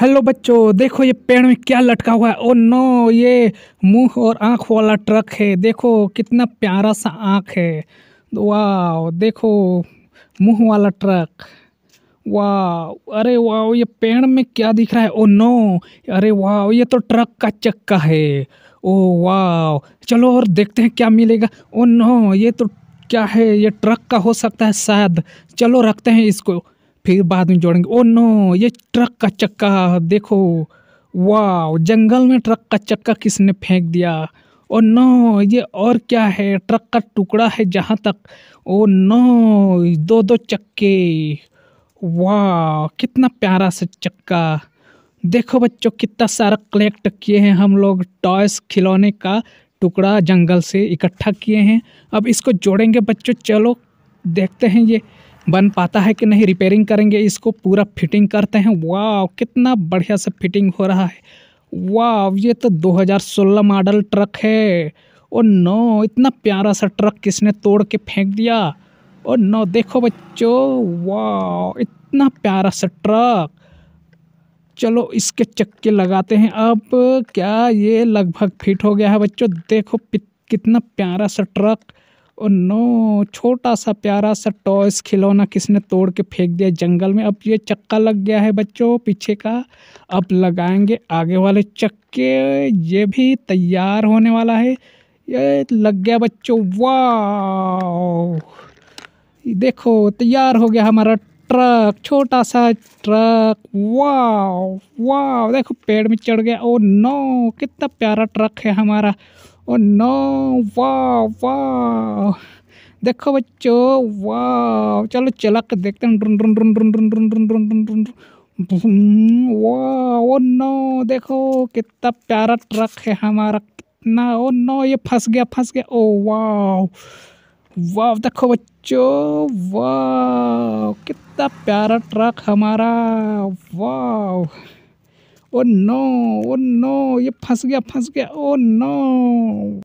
hello बच्चों देखो ये पेड़ में क्या लटका हुआ है ओ नो ये मुंह और आँख वाला ट्रक है देखो कितना प्यारा सा आँख है वाह देखो मुंह वाला ट्रक वाह अरे वाह ये पेड़ में क्या दिख रहा है ओ नो अरे वाह ये तो ट्रक का चक्का है ओ वाह चलो और देखते हैं क्या मिलेगा ओ नो ये तो क्या है ये ट्रक का हो सकता है शायद चलो रखते हैं इसको फिर बाद में जोड़ेंगे ओ नो ये ट्रक का चक्का देखो वाह जंगल में ट्रक का चक्का किसने फेंक दिया ओ नो ये और क्या है ट्रक का टुकड़ा है जहाँ तक ओ नो दो दो चक्के वाह कितना प्यारा सा चक्का देखो बच्चों कितना सारा कलेक्ट किए हैं हम लोग टॉयस खिलौने का टुकड़ा जंगल से इकट्ठा किए हैं अब इसको जोड़ेंगे बच्चों चलो देखते हैं ये बन पाता है कि नहीं रिपेयरिंग करेंगे इसको पूरा फिटिंग करते हैं वाह कितना बढ़िया से फिटिंग हो रहा है वाह ये तो 2016 मॉडल ट्रक है ओ नो इतना प्यारा सा ट्रक किसने तोड़ के फेंक दिया ओ नो देखो बच्चों वाह इतना प्यारा सा ट्रक चलो इसके चक्के लगाते हैं अब क्या ये लगभग फिट हो गया है बच्चों देखो कितना प्यारा सा ट्रक और नो छोटा सा प्यारा सा टॉयस खिलौना किसने तोड़ के फेंक दिया जंगल में अब ये चक्का लग गया है बच्चों पीछे का अब लगाएंगे आगे वाले चक्के ये भी तैयार होने वाला है ये लग गया बच्चों वाह देखो तैयार हो गया हमारा ट्रक छोटा सा ट्रक वाह वाह देखो पेड़ में चढ़ गया ओ नो कितना प्यारा ट्रक है हमारा और नौ वाह वाह देखो बच्चों वाह चलो चला कर देखते हैं वाह ओ नो देखो कितना प्यारा ट्रक है हमारा कितना ओ नो ये फंस गया फंस गया ओ वाह वाह देखो बच्चो वाह कितना प्यारा ट्रक हमारा वाह ओ नो ओ नो ये फंस गया फंस गया ओ oh नो